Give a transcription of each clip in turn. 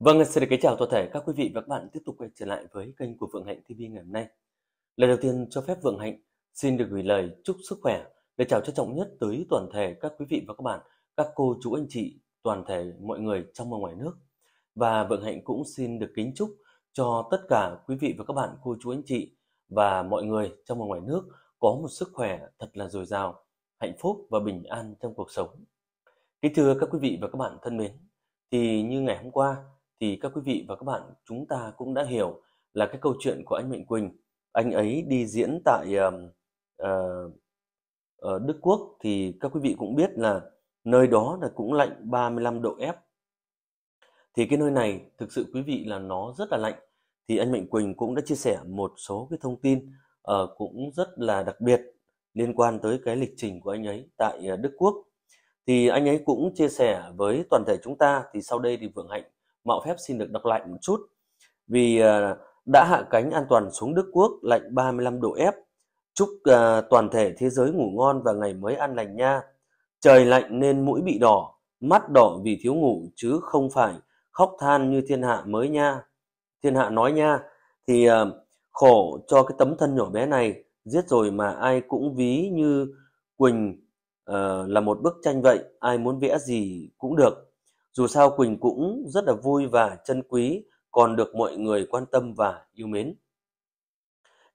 Vâng, xin được kính chào toàn thể các quý vị và các bạn tiếp tục quay trở lại với kênh của Vượng Hạnh TV ngày hôm nay. Lời đầu tiên cho phép Vượng Hạnh xin được gửi lời chúc sức khỏe, lời chào trân trọng nhất tới toàn thể các quý vị và các bạn, các cô chú anh chị, toàn thể mọi người trong và ngoài nước. Và Vượng Hạnh cũng xin được kính chúc cho tất cả quý vị và các bạn, cô chú anh chị và mọi người trong và ngoài nước có một sức khỏe thật là dồi dào, hạnh phúc và bình an trong cuộc sống. Kính thưa các quý vị và các bạn thân mến, thì như ngày hôm qua, thì các quý vị và các bạn chúng ta cũng đã hiểu là cái câu chuyện của anh Mạnh Quỳnh. Anh ấy đi diễn tại uh, uh, Đức Quốc thì các quý vị cũng biết là nơi đó là cũng lạnh 35 độ F. Thì cái nơi này thực sự quý vị là nó rất là lạnh. Thì anh Mạnh Quỳnh cũng đã chia sẻ một số cái thông tin uh, cũng rất là đặc biệt liên quan tới cái lịch trình của anh ấy tại Đức Quốc. Thì anh ấy cũng chia sẻ với toàn thể chúng ta thì sau đây thì Vượng Hạnh mạo phép xin được đọc lại một chút vì ờ, đã hạ cánh an toàn xuống Đức Quốc lạnh 35 độ F. Chúc ờ, toàn thể thế giới ngủ ngon và ngày mới an lành nha. Trời lạnh nên mũi bị đỏ, mắt đỏ vì thiếu ngủ chứ không phải khóc than như thiên hạ mới nha. Thiên hạ nói nha, thì ờ, khổ cho cái tấm thân nhỏ bé này, giết rồi mà ai cũng ví như Quỳnh uh, là một bức tranh vậy, ai muốn vẽ gì cũng được dù sao Quỳnh cũng rất là vui và chân quý, còn được mọi người quan tâm và yêu mến.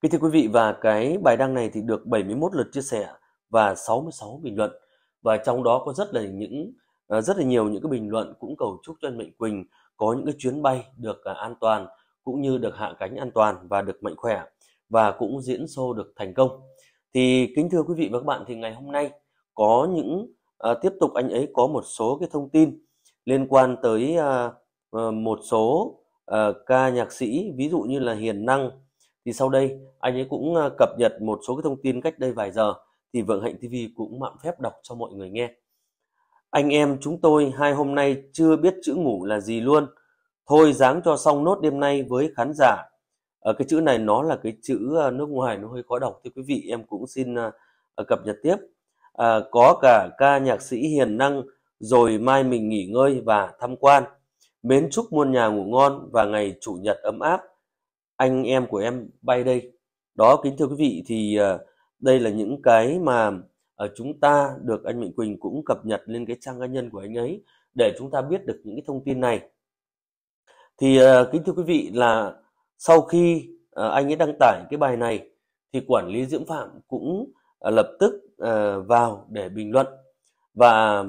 Kính thưa quý vị và cái bài đăng này thì được 71 lượt chia sẻ và 66 bình luận và trong đó có rất là những ờ, rất là nhiều những cái bình luận cũng cầu chúc cho anh Mạnh Quỳnh có những cái chuyến bay được à, an toàn cũng như được hạ cánh an toàn và được mạnh khỏe và cũng diễn show được thành công. Thì kính thưa quý vị và các bạn thì ngày hôm nay có những uh, tiếp tục anh ấy có một số cái thông tin liên quan tới uh, một số uh, ca nhạc sĩ ví dụ như là Hiền Năng thì sau đây anh ấy cũng uh, cập nhật một số cái thông tin cách đây vài giờ thì Vượng Hạnh TV cũng mạn phép đọc cho mọi người nghe. Anh em chúng tôi hai hôm nay chưa biết chữ ngủ là gì luôn. Thôi dáng cho xong nốt đêm nay với khán giả. Ở ờ, cái chữ này nó là cái chữ à, nước ngoài nó hơi khó đọc thưa quý vị em cũng xin uh, cập nhật tiếp. À, có cả ca nhạc sĩ Hiền Năng rồi mai mình nghỉ ngơi và tham quan. Mến chúc muôn nhà ngủ ngon và ngày chủ nhật ấm áp. Anh em của em bay đây. Đó kính thưa quý vị thì ờ, đây là những cái mà ở ờ, chúng ta được anh Mạnh Quỳnh cũng cập nhật lên cái trang cá nhân của anh ấy để chúng ta biết được những cái thông tin này. Thì ờ, kính thưa quý vị là sau khi anh ấy đăng tải cái bài này thì quản lý Diễm Phạm cũng lập tức vào để bình luận và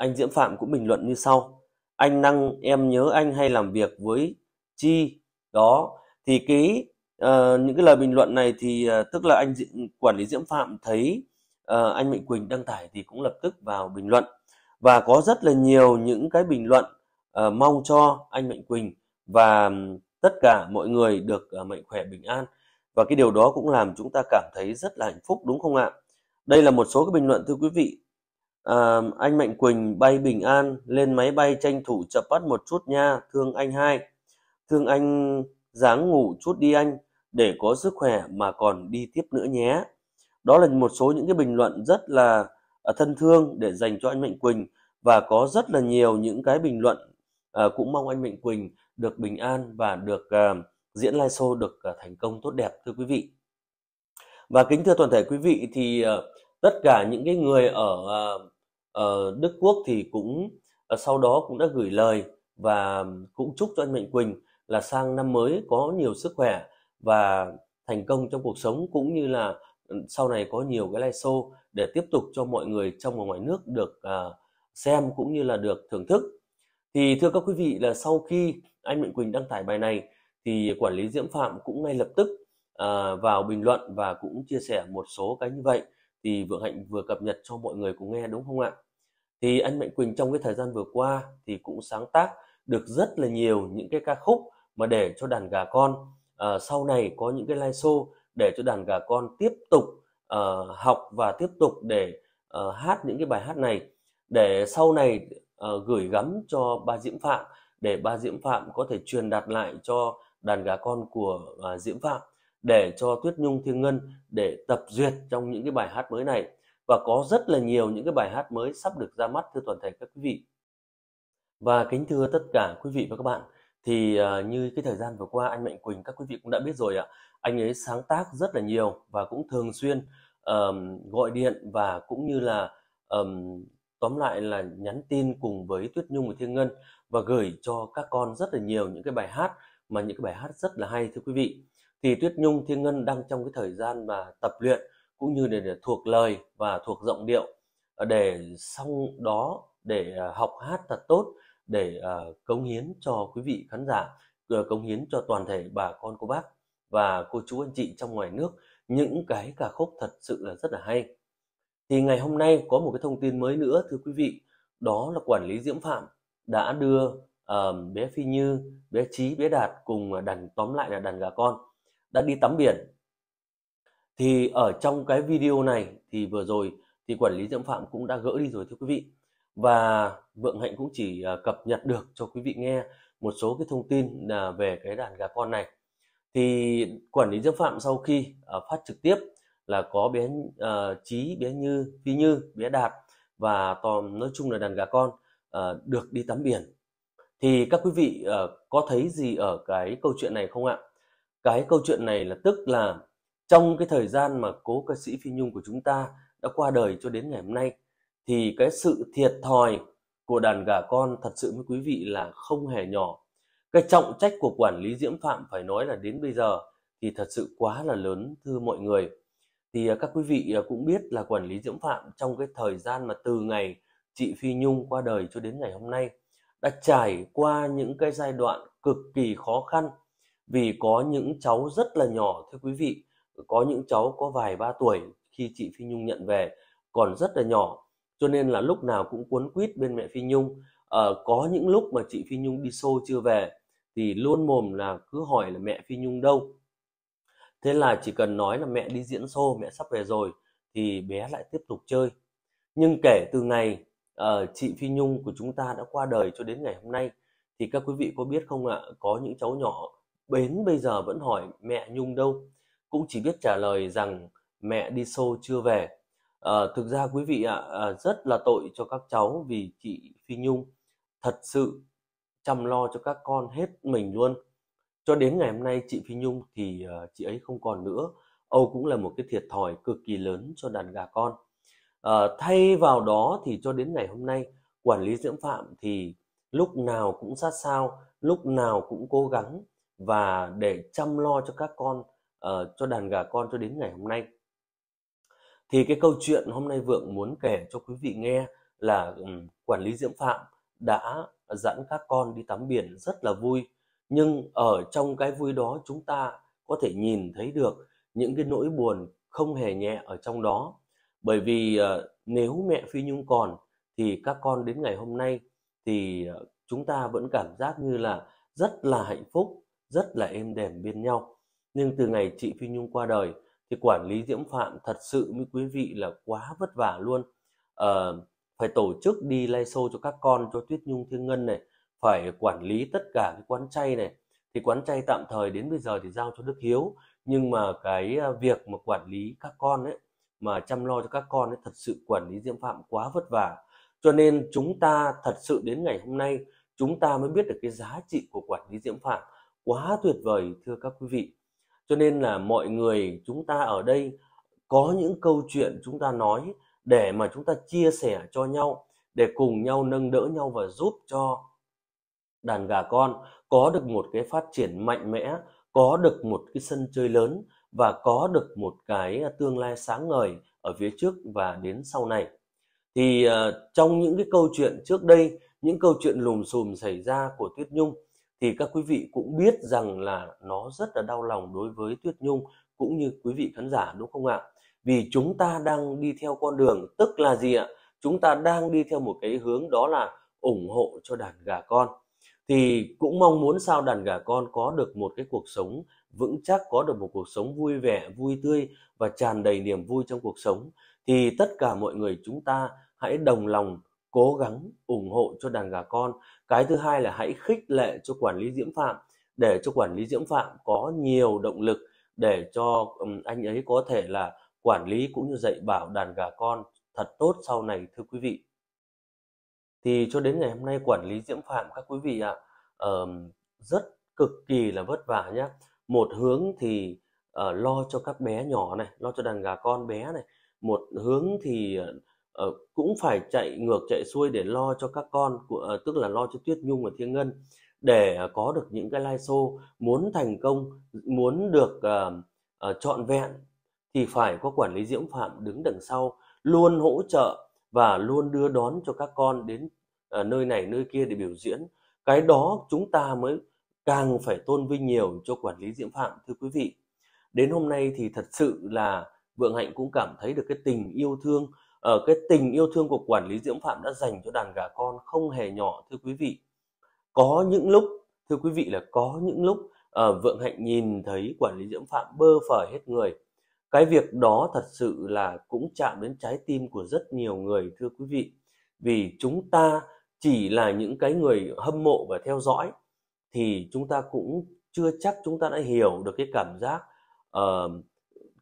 anh Diễm Phạm cũng bình luận như sau. Anh Năng em nhớ anh hay làm việc với Chi. Đó, thì cái uh, những cái lời bình luận này thì uh, tức là anh quản lý Diễm Phạm thấy uh, anh Mạnh Quỳnh đăng tải thì cũng lập tức vào bình luận. Và có rất là nhiều những cái bình luận uh, mong cho anh Mạnh Quỳnh và tất cả mọi người được uh, mạnh khỏe bình an và cái điều đó cũng làm chúng ta cảm thấy rất là hạnh phúc đúng không ạ đây là một số cái bình luận thưa quý vị à, anh Mạnh Quỳnh bay bình an lên máy bay tranh thủ chập bắt một chút nha thương anh hai thương anh dáng ngủ chút đi anh để có sức khỏe mà còn đi tiếp nữa nhé đó là một số những cái bình luận rất là à, thân thương để dành cho anh Mạnh Quỳnh và có rất là nhiều những cái bình luận à, cũng mong anh Mạnh Quỳnh được bình an và được à, diễn live show được à, thành công tốt đẹp thưa quý vị và kính thưa toàn thể quý vị thì à, tất cả những cái người ở ở ờ, ờ, Đức Quốc thì cũng ờ, sau đó cũng đã gửi lời và cũng chúc cho anh Mạnh Quỳnh là sang năm mới có nhiều sức khỏe và thành công trong cuộc sống cũng như là ừ, sau này có nhiều cái live show để tiếp tục cho mọi người trong và ngoài nước được xem cũng như là được thưởng thức. Thì thưa các quý vị là sau khi anh Mạnh Quỳnh đăng tải bài này thì quản lý Diễm Phạm cũng ngay lập tức vào bình luận và cũng chia sẻ một số cái như vậy thì Vượng Hạnh vừa cập nhật cho mọi người cùng nghe đúng không ạ? Thì anh Mạnh Quỳnh trong cái thời gian vừa qua thì cũng sáng tác được rất là nhiều những cái ca khúc mà để cho đàn gà con à, sau này có những cái live show để cho đàn gà con tiếp tục à, học và tiếp tục để à, hát những cái bài hát này để sau này à, gửi gắm cho ba Diễm Phạm để ba Diễm Phạm có thể truyền đạt lại cho đàn gà con của à, Diễm Phạm để cho Tuyết Nhung Thiên Ngân để tập duyệt trong những cái bài hát mới này và có rất là nhiều những cái bài hát mới sắp được ra mắt thưa toàn thể các quý vị. Và kính thưa tất cả quý vị và các bạn, thì uh, như cái thời gian vừa qua anh Mạnh Quỳnh các quý vị cũng đã biết rồi ạ. anh ấy sáng tác rất là nhiều và cũng thường xuyên um, gọi điện và cũng như là um, tóm lại là nhắn tin cùng với Tuyết Nhung và Thiên Ngân và gửi cho các con rất là nhiều những cái bài hát mà những cái bài hát rất là hay thưa quý vị thì Tuyết Nhung Thiên Ngân đang trong cái thời gian mà tập luyện cũng như để, để thuộc lời và thuộc giọng điệu ờ, để xong đó để ờ, học hát thật tốt để ờ, cống hiến cho quý vị khán giả cống hiến cho toàn thể bà con cô bác và cô chú anh chị trong ngoài nước những cái ca khúc thật sự là rất là hay thì ngày hôm nay có một cái thông tin mới nữa thưa quý vị đó là quản lý diễm phạm đã đưa uh, bé phi như bé trí bé đạt cùng đàn tóm lại là đàn gà con đã đi tắm biển thì ở trong cái video này thì vừa rồi thì quản lý Diễm Phạm cũng đã gỡ đi rồi thưa quý vị và Vượng Hạnh cũng chỉ à, cập nhật được cho quý vị nghe một số cái thông tin à, về cái đàn gà con này thì quản lý Diễm Phạm sau khi à, phát trực tiếp là có bé uh, Trí, bé Như, Phi Như, bé Đạt và tòm nói chung là đàn gà con uh, được đi tắm biển thì các quý vị uh, có thấy gì ở cái câu chuyện này không ạ? cái câu chuyện này là tức là trong cái thời gian mà cố ca sĩ Phi Nhung của chúng ta đã qua đời cho đến ngày hôm nay thì cái sự thiệt thòi của đàn gà con thật sự với quý vị là không hề nhỏ. Cái trọng trách của quản lý Diễm Phạm phải nói là đến bây giờ thì thật sự quá là lớn thưa mọi người. Thì à, các quý vị à, cũng biết là quản lý Diễm Phạm trong cái thời gian mà từ ngày chị Phi Nhung qua đời cho đến ngày hôm nay đã trải qua những cái giai đoạn cực kỳ khó khăn vì có những cháu rất là nhỏ thưa quý vị có những cháu có vài ba tuổi khi chị Phi Nhung nhận về còn rất là nhỏ cho nên là lúc nào cũng cuốn quýt bên mẹ Phi Nhung à, có những lúc mà chị Phi Nhung đi xô chưa về thì luôn mồm là cứ hỏi là mẹ Phi Nhung đâu thế là chỉ cần nói là mẹ đi diễn xô mẹ sắp về rồi thì bé lại tiếp tục chơi nhưng kể từ ngày uh, chị Phi Nhung của chúng ta đã qua đời cho đến ngày hôm nay thì các quý vị có biết không ạ có những cháu nhỏ đến bây giờ vẫn hỏi mẹ Nhung đâu cũng chỉ biết trả lời rằng mẹ đi xô chưa về à, thực ra quý vị ạ à, rất là tội cho các cháu vì chị Phi Nhung thật sự chăm lo cho các con hết mình luôn cho đến ngày hôm nay chị Phi Nhung thì à, chị ấy không còn nữa Âu cũng là một cái thiệt thòi cực kỳ lớn cho đàn gà con à, thay vào đó thì cho đến ngày hôm nay quản lý Diễm Phạm thì lúc nào cũng sát sao lúc nào cũng cố gắng và để chăm lo cho các con uh, cho đàn gà con cho đến ngày hôm nay thì cái câu chuyện hôm nay vượng muốn kể cho quý vị nghe là um, quản lý diễm phạm đã dẫn các con đi tắm biển rất là vui nhưng ở trong cái vui đó chúng ta có thể nhìn thấy được những cái nỗi buồn không hề nhẹ ở trong đó bởi vì uh, nếu mẹ phi nhung còn thì các con đến ngày hôm nay thì uh, chúng ta vẫn cảm giác như là rất là hạnh phúc rất là êm đềm bên nhau. Nhưng từ ngày chị Phi Nhung qua đời thì quản lý Diễm Phạm thật sự với quý vị là quá vất vả luôn. À, phải tổ chức đi lay show cho các con, cho Tuyết Nhung Thiên Ngân này, phải quản lý tất cả cái quán chay này. Thì quán chay tạm thời đến bây giờ thì giao cho Đức Hiếu, nhưng mà cái ờ, việc mà quản lý các con ấy, mà chăm lo cho các con ấy thật sự quản lý Diễm Phạm quá vất vả. Cho nên chúng ta thật sự đến ngày hôm nay chúng ta mới biết được cái giá trị của quản lý Diễm Phạm quá tuyệt vời thưa các quý vị cho nên là mọi người chúng ta ở đây có những câu chuyện chúng ta nói để mà chúng ta chia sẻ cho nhau để cùng nhau nâng đỡ nhau và giúp cho đàn gà con có được một cái phát triển mạnh mẽ có được một cái sân chơi lớn và có được một cái à, tương lai sáng ngời ở phía trước và đến sau này thì uh, trong những cái câu chuyện trước đây những câu chuyện lùm xùm xảy ra của tuyết nhung thì các quý vị cũng biết rằng là nó rất là đau lòng đối với Tuyết Nhung cũng như quý vị khán giả đúng không ạ? Vì chúng ta đang đi theo con đường tức là gì ạ? Chúng ta đang đi theo một cái hướng đó là ủng hộ cho đàn gà con. Thì cũng mong muốn sao đàn gà con có được một cái cuộc sống vững chắc, có được một cuộc sống vui vẻ, vui tươi và tràn đầy niềm vui trong cuộc sống. Thì tất cả mọi người chúng ta hãy đồng lòng cố gắng ủng hộ cho đàn gà con cái thứ hai là hãy khích lệ cho quản lý diễm phạm để cho quản lý diễm phạm có nhiều động lực để cho anh ấy có thể là quản lý cũng như dạy bảo đàn gà con thật tốt sau này thưa quý vị thì cho đến ngày hôm nay quản lý diễm phạm các quý vị ạ à, rất cực kỳ là vất vả nhé một hướng thì uh, lo cho các bé nhỏ này lo cho đàn gà con bé này một hướng thì uh, Ờ, cũng phải chạy ngược chạy xuôi để lo cho các con của ờ, tức là lo cho Tuyết Nhung và Thiên Ngân để ờ, có được những cái live show muốn thành công muốn được uh, uh, trọn vẹn thì phải có quản lý diễm phạm đứng đằng sau luôn hỗ trợ và luôn đưa đón cho các con đến uh, nơi này nơi kia để biểu diễn cái đó chúng ta mới càng phải tôn vinh nhiều cho quản lý diễm phạm thưa quý vị đến hôm nay thì thật sự là vượng hạnh cũng cảm thấy được cái tình yêu thương ở ờ, cái tình yêu thương của quản lý Diễm Phạm đã dành cho đàn gà con không hề nhỏ thưa quý vị có những lúc thưa quý vị là có những lúc uh, Vượng Hạnh nhìn thấy quản lý Diễm Phạm bơ phở hết người cái việc đó thật sự là cũng chạm đến trái tim của rất nhiều người thưa quý vị vì chúng ta chỉ là những cái người hâm mộ và theo dõi thì chúng ta cũng chưa chắc chúng ta đã hiểu được cái cảm giác uh,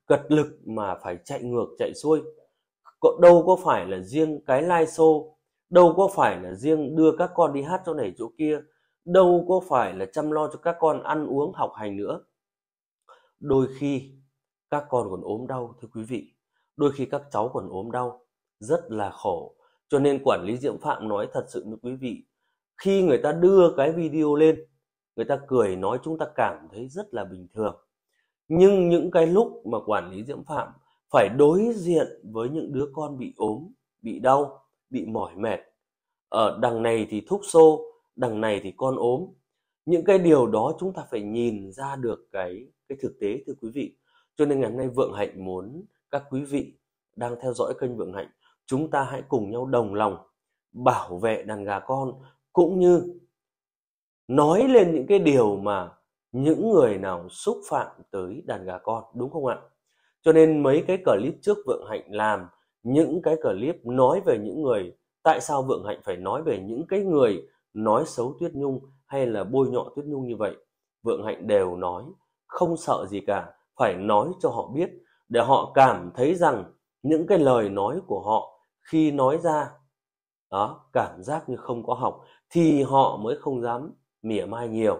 cật lực mà phải chạy ngược chạy xuôi Cậu đâu có phải là riêng cái live show, đâu có phải là riêng đưa các con đi hát chỗ này chỗ kia, đâu có phải là chăm lo cho các con ăn uống học hành nữa. Đôi khi các con còn ốm đau thưa quý vị, đôi khi các cháu còn ốm đau, rất là khổ. Cho nên quản lý diễm Phạm nói thật sự với quý vị, khi người ta đưa cái video lên, người ta cười nói chúng ta cảm thấy rất là bình thường. Nhưng những cái lúc mà quản lý diễm Phạm phải đối diện với những đứa con bị ốm bị đau bị mỏi mệt ở đằng này thì thúc xô đằng này thì con ốm những cái điều đó chúng ta phải nhìn ra được cái cái thực tế thưa quý vị cho nên ngày hôm nay vượng hạnh muốn các quý vị đang theo dõi kênh vượng hạnh chúng ta hãy cùng nhau đồng lòng bảo vệ đàn gà con cũng như nói lên những cái điều mà những người nào xúc phạm tới đàn gà con đúng không ạ cho nên mấy cái clip trước Vượng Hạnh làm những cái clip nói về những người tại sao Vượng Hạnh phải nói về những cái người nói xấu Tuyết Nhung hay là bôi nhọ Tuyết Nhung như vậy Vượng Hạnh đều nói không sợ gì cả phải nói cho họ biết để họ cảm thấy rằng những cái lời nói của họ khi nói ra đó cảm giác như không có học thì họ mới không dám mỉa mai nhiều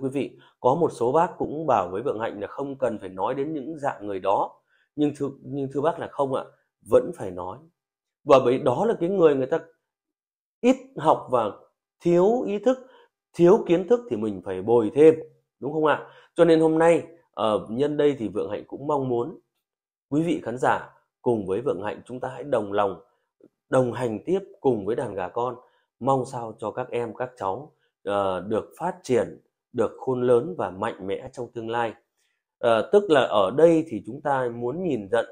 thưa quý vị có một số bác cũng bảo với vượng hạnh là không cần phải nói đến những dạng người đó nhưng thưa nhưng thưa bác là không ạ vẫn phải nói và bởi đó là cái người người ta ít học và thiếu ý thức thiếu kiến thức thì mình phải bồi thêm đúng không ạ cho nên hôm nay ở ờ, nhân đây thì vượng hạnh cũng mong muốn quý vị khán giả cùng với vượng hạnh chúng ta hãy đồng lòng đồng hành tiếp cùng với đàn gà con mong sao cho các em các cháu uh, được phát triển được khôn lớn và mạnh mẽ trong tương lai à, tức là ở đây thì chúng ta muốn nhìn nhận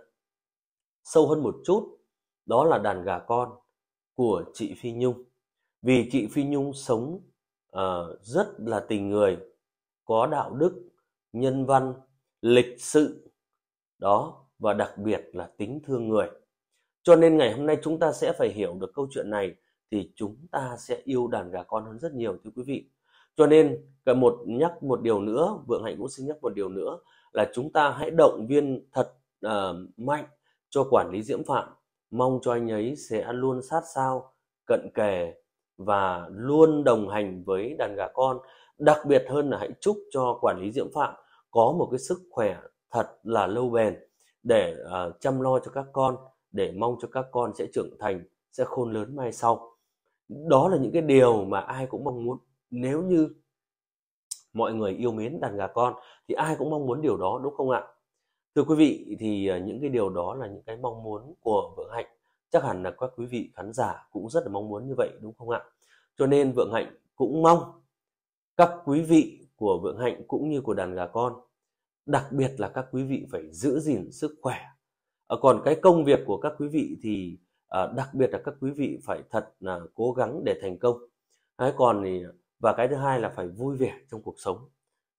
sâu hơn một chút đó là đàn gà con của chị Phi Nhung vì chị Phi Nhung sống uh, rất là tình người có đạo đức nhân văn lịch sự đó và đặc biệt là tính thương người cho nên ngày hôm nay chúng ta sẽ phải hiểu được câu chuyện này thì chúng ta sẽ yêu đàn gà con hơn rất nhiều thưa quý vị cho nên cần một nhắc một điều nữa vượng hạnh cũng xin nhắc một điều nữa là chúng ta hãy động viên thật uh, mạnh cho quản lý diễm phạm mong cho anh ấy sẽ luôn sát sao cận kề và luôn đồng hành với đàn gà con đặc biệt hơn là hãy chúc cho quản lý diễm phạm có một cái sức khỏe thật là lâu bền để uh, chăm lo cho các con để mong cho các con sẽ trưởng thành sẽ khôn lớn mai sau đó là những cái điều mà ai cũng mong muốn nếu như mọi người yêu mến đàn gà con thì ai cũng mong muốn điều đó đúng không ạ thưa quý vị thì à, những cái điều đó là những cái mong muốn của vượng hạnh chắc hẳn là các quý vị khán giả cũng rất là mong muốn như vậy đúng không ạ cho nên vượng hạnh cũng mong các quý vị của vượng hạnh cũng như của đàn gà con đặc biệt là các quý vị phải giữ gìn sức khỏe à, còn cái công việc của các quý vị thì à, đặc biệt là các quý vị phải thật là cố gắng để thành công còn thì và cái thứ hai là phải vui vẻ trong cuộc sống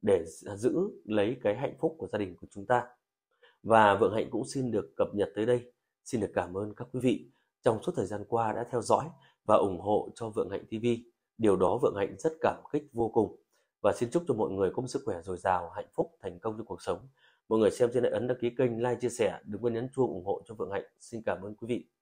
để giữ lấy cái hạnh phúc của gia đình của chúng ta và vượng hạnh cũng xin được cập nhật tới đây xin được cảm ơn các quý vị trong suốt thời gian qua đã theo dõi và ủng hộ cho vượng hạnh tv điều đó vượng hạnh rất cảm kích vô cùng và xin chúc cho mọi người có một sức khỏe dồi dào hạnh phúc thành công trong cuộc sống mọi người xem trên hãy ấn đăng ký kênh like chia sẻ đừng quên nhấn chuông ủng hộ cho vượng hạnh xin cảm ơn quý vị